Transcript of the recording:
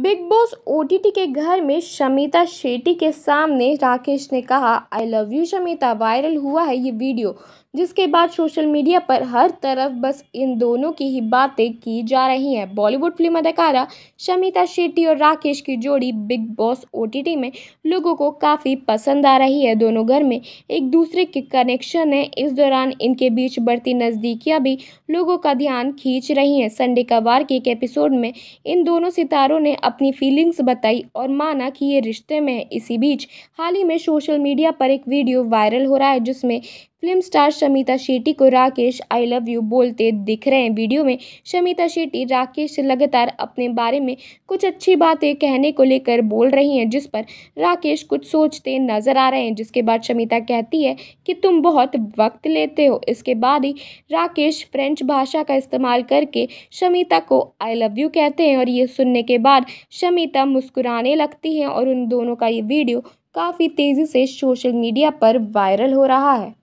big boss OTT के घर में शमिता शेट्टी के सामने राकेश ने कहा I love you Shamita viral हुआ है ये वीडियो जिसके बाद सोशल मीडिया पर हर तरफ बस इन दोनों की ही बातें की जा रही हैं बॉलीवुड फिल्म अदाकारा शमिता शेट्टी और राकेश की जोड़ी बिग बॉस ओटीटी में लोगों को काफ़ी पसंद आ रही है दोनों घर में एक दूसरे के कनेक्शन है इस दौरान इनके बीच बढ़ती नज़दीकियाँ भी लोगों का ध्यान खींच रही हैं संडे का वार के एक एपिसोड में इन दोनों सितारों ने अपनी फीलिंग्स बताई और माना कि ये रिश्ते में इसी बीच हाल ही में सोशल मीडिया पर एक वीडियो वायरल हो रहा है जिसमें फिल्म स्टार शमिता शेट्टी को राकेश आई लव यू बोलते दिख रहे हैं वीडियो में शमिता शेट्टी राकेश से लगातार अपने बारे में कुछ अच्छी बातें कहने को लेकर बोल रही हैं जिस पर राकेश कुछ सोचते नजर आ रहे हैं जिसके बाद शमिता कहती है कि तुम बहुत वक्त लेते हो इसके बाद ही राकेश फ्रेंच भाषा का इस्तेमाल करके शमिता को आई लव यू कहते हैं और ये सुनने के बाद शमिता मुस्कुराने लगती हैं और उन दोनों का ये वीडियो काफ़ी तेज़ी से सोशल मीडिया पर वायरल हो रहा है